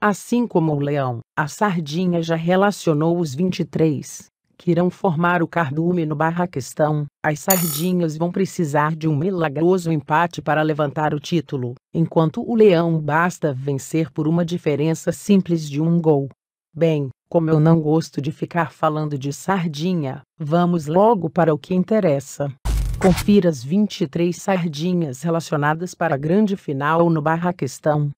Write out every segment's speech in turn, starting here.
Assim como o leão, a sardinha já relacionou os 23, que irão formar o cardume no Barraquistão, as sardinhas vão precisar de um milagroso empate para levantar o título, enquanto o leão basta vencer por uma diferença simples de um gol. Bem, como eu não gosto de ficar falando de sardinha, vamos logo para o que interessa. Confira as 23 sardinhas relacionadas para a grande final no Barraquistão.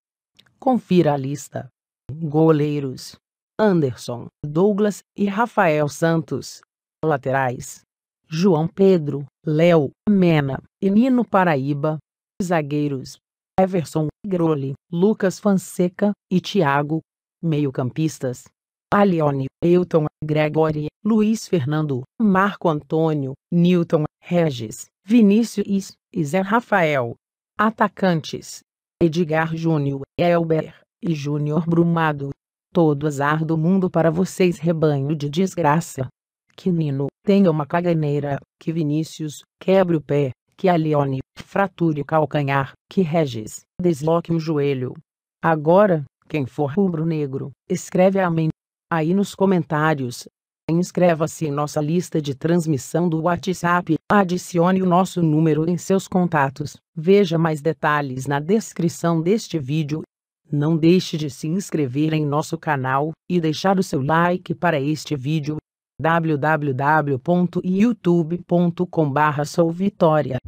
Confira a lista. Goleiros: Anderson, Douglas e Rafael Santos. Laterais: João Pedro, Léo, Mena e Nino Paraíba. Zagueiros: Everson Groli, Lucas Fonseca e Thiago. Meio-campistas: Alione, Elton, Gregory, Luiz Fernando, Marco Antônio, Newton, Regis, Vinícius e Zé Rafael. Atacantes: Edgar Júnior, Elber e Júnior Brumado. Todo azar do mundo para vocês rebanho de desgraça. Que Nino tenha uma caganeira, que Vinícius quebre o pé, que Alione, frature o calcanhar, que Regis desloque o joelho. Agora, quem for rubro-negro, escreve amém aí nos comentários. Inscreva-se em nossa lista de transmissão do WhatsApp, adicione o nosso número em seus contatos. Veja mais detalhes na descrição deste vídeo. Não deixe de se inscrever em nosso canal e deixar o seu like para este vídeo wwwyoutubecom Vitória